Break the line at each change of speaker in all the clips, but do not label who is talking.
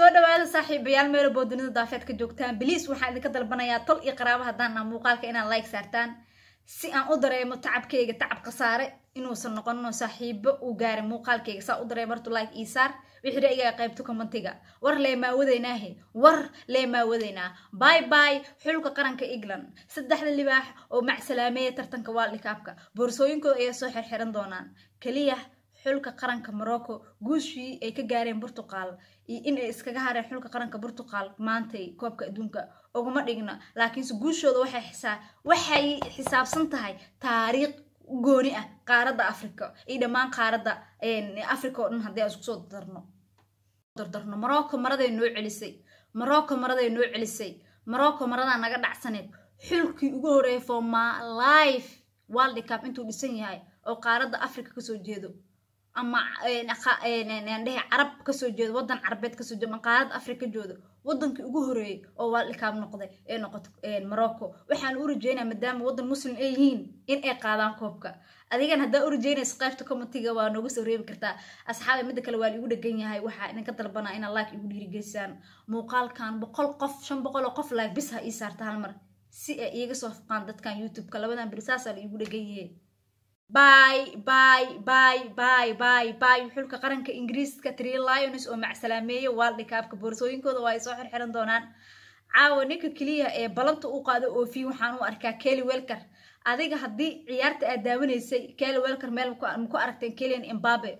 soo dhawaada saaxiibayaal meelo dunida daafeed ka joogtaan biliis waxaan idinka dalbanayaa tol iyo qaraabo haddaan ah muuqaalka inaad like saartaan si aan u dareemo tacabkeyga tacab khasaare inuusan noqonno saaxiibo uu gaarin muuqaalkeyga saa u dareemo hortu like ii saar wixii ra'yigaaga qaybto commentiga war leemaawadaynaahee war leemaawadaynaa bay bay xulka qaranka england saddexda libaax oo macsalaameye tartanka waalikaabka boorsooyinkooda ayaa soo xirxiran doonaan keliya xulka qaranka morocco guushii ay ka gaareen burtuqaal iyo inay iskaga hareen xulka qaranka burtuqaal maantay koobka adduunka uguma dhigno laakiinse guushooda waxay xisaabsan tahay taariikh gooni ah qaaradda africa iyo dhammaan qaaradda africa oo dhan haddii aan isku soo dardarno morocco maraday noo celisay morocco maraday noo celisay morocco maradaa naga dhacsaneed xulkii ugu horeeyay for my life world cup intuu dhisan yahay oo qaaradda africa kasoo jeedo ama dhehe eh, carab kasoo jeedo wadan carabeed kasoo jeedo maqaalad africa joodo wadankii ugu horeeyey oo waalikaab noqday ee eh, noqoto eh, morocco waxaan u rajeynaa maadaama wadan muslim ay yihiin in ay qaadaan koobka adigan haddaa u rajeynaysa qaybta commentiga waa nooga soo reebi kartaa asxaabe midda kale waa liigu dhegan yahay waxaa idinka dalbanaa inaa like igu dhiirigeysaan muuqaalkan boqol qof shan boqoloo qof like bis ha ii saarta hal si ay iiga soo faqaan dadkan youtube-ka labadan beri saasaa la iigu dhegan yahay bay by by by by by xulka qaranka ingiriiska tree lions oo macsalaameeya macsalameeye waaldhikaafka boorsooyinkooda waa ay soo xirxiran doonaan caawa ninka keliya ee balanta u qaado ofi waxaan u arkaa kelly welker adiga haddii ciyaarta aad daawanaysay kelly welker meel maku aragteen keliyan imbabe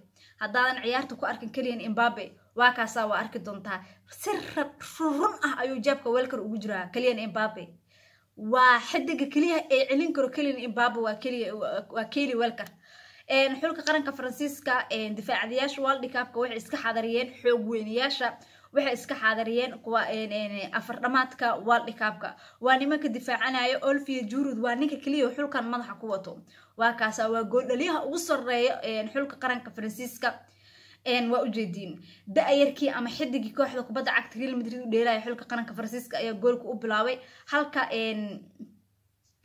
haddaadan ciyaarta ku arkin keliyan imbabe waa kaasaa waa arki doontaa si rab rurun ah ayuu jaabka welker ugu jiraa keliyan imbabe وحدك كليه إعلن كرو كلي إمباب وكلي وكلي ولكر إن حلك قرن كفرنسيسكا إن دفاع دياش والدي كاب كوه إسك حاضرين حب ونياشة وح إسك حاضرين كوا إن إن أفرماتك والدي كاب كا وأنا ما كدفاع أنا يقول في جرود وأنا ككلي وحلك أنا ما ضحكوا توم وكاسا وقول ليها وصر إن حلك قرن كفرنسيسكا waa ujeediin da-yarkii ama xidigii kooxda kubadda cagta real madrid u dheelaya xulka qaranka faransiiska ayaa goolka u bilaabay halka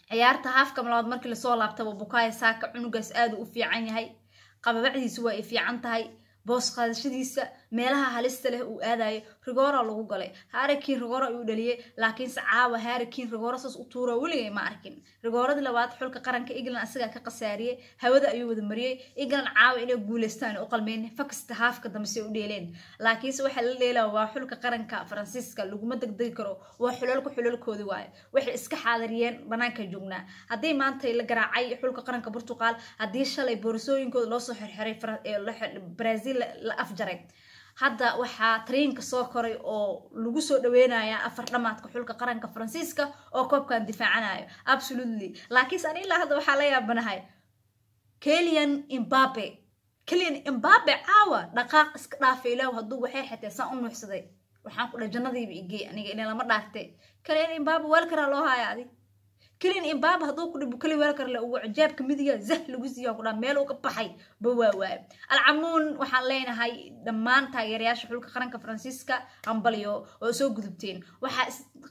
ciyaarta haafkam labaad markii lasoo laabtaba bukaaya saaka cunugaas aada u fiican yahay qababacdiisu waa ay fiican tahay boos qaadashadiisa meelaha halista leh uu aadayo rigora lagu galay harikin rigora ayuu dhaliyey laakiinse caawa harikin rigora saas u tuuro weligay ma arkin rigoradii labaad xulka qaranka england asagaa ka khasaariyey hawada ayuu wada england caawa inay guuleystaan u qalmeyn fakasta haafka dambe u dheeleen laakiinse waxaa la dheelaa waa xulka qaranka faransiiska laguma degdegi karo waa xulalka xulalkoodii waayo waxay iska xaadariyeen banaanka joognaa haddii maanta la garaacay xulka qaranka burtuqaal haddii shalay boorsooyinkooda loosoo xirxiray brazil la afjaray hadda waxaa tariinka soo koray oo lagu soo dhaweynaya afar dhamaadka xulka qaranka faransiiska oo koobkan difaacanayo absolutely laakiinse an ilaa hadda waxaa la yaabanahay kelian imbabe kelian imbabe caawa dhaqaaq iska dhaafa ilaahu hadduu waxay xatee saan u nuuxsaday waxaan ku dhahay jannadiiba igey aniga ina lama dhaarte kelian imbabe weelkaraa loo haya adig klin imbaaba hadduu ku dhibo kali weel karle ugu cijaabka midiga zah lagu siiya kudhaa meel uu ka baxay ba waa waayo alcamuun waxaan leenahay dhammaan taageerayaasha xulka qaranka faransiiska ambalyo oo soo gudubteen waxaa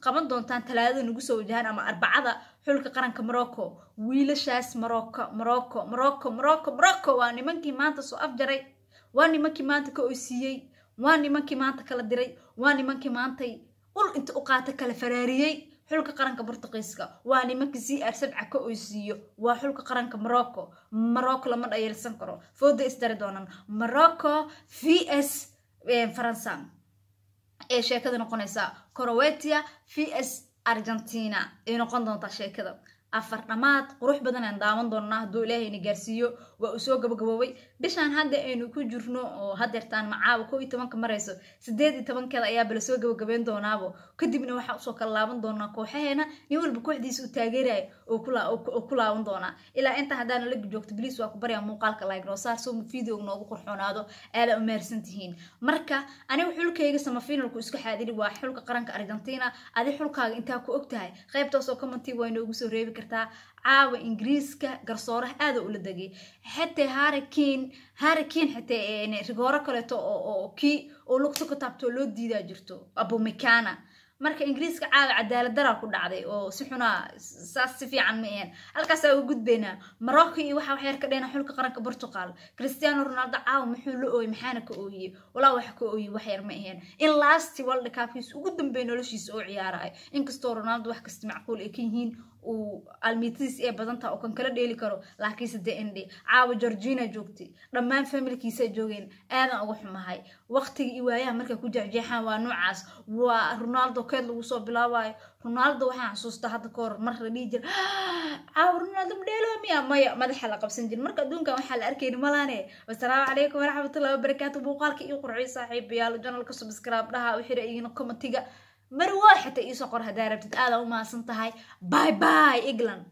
qaban doontaan talaadada nagu soo wajahaan ama arbacada xulka qaranka morocco wiilashaas morocco morocco morocco morocco morocco waa nimankii maanta soo afjaray waa nimankii maanta ka oysiiyey waa nimankii maanta kala diray waa nimankii maantay ul inta u qaata kala faraariyey xulka qaranka bortuqiiska waa nimanka c r sabca ka oysiiyo waa xulka qaranka morocco morocco lama dhayirsan karo fooda isdari doonan morocco v s eh, faransa ee sheekada noqonaysa croatia v s argentina ay noqon doontaa sheekada afar dhammaad qurux badan aan daawan doonnaa hadduu ilaahayna gaarsiiyo waa uu soo gabagaboobay bishaan hadda aynu ku jirno oo hadeertaan macaawa kow iyo tobanka marayso sideed iyo tobankeeda ayaaba lasoo gabagabeyn doonaabo kadibna waxaa usoo kala laaban doonaa kooxaheena nin walba kooxdiisa uu taageeraya oo ku laaban doonaa ilaa inta haddaana la joogto bliis waa ku baryaa muuqaalka laagnoo saar soo videog noogu qurxoonaado aala umaarsan tihiin marka anigu xulkayga samafinalku isku xaadiri waa xulka qaranka argentina adi xulkaaga intaa ku og tahay qaybtaasoo commenti waa inoogu soo reebi karta kartaa caawa ingiriiska garsooraha aada ula degay xatee harakin harakin xatee rigooro kaleeto kii oo lugta ku taabtoo loo diidaa jirto abomecana marka ingiriiska caawa cadaaladdaraa ku dhacday oo si xunaa saas si fiican ma aheen halkaas u gudbaynaa marocco iyo waxa waxyar ka xulka qaranka portugal christiano ronaldo caawa muxuu la ooyey maxaana ka ooyey walaa wax ka ooyey waxyar ma aheen in lasti walda ugu dambeey noloshiisa oo ciyaaraya inkastoo ronaldo wax kasta macquul ay ka yihiin uu almiitiis ee badanta oo kan kala dheeli karo laakiinse dee indhe caawa gorgina joogtay dhammaan familkiisa joogeen aadan uga xumahay waqtiga iyo waayaha markay ku jeexjeexaan waa noocaas waa ronaldo keed lagu soo bilaabayo ronaldo waxaan xasuustaa hadda ka hor mar la dhihi caawa ronaldo madheelo miya maya madaxa la qabsan jir marka adduunkan waxaa la arkayni malaane wasalaamu calaykum waraxmatullahi wabarakaatu muuqaalka iyo qurxiy saaxiibayaal janalka subscribe dhaha u xira igina komatiga marwo xita iiso qor hadaa rabtid aada u maasan tahay by by england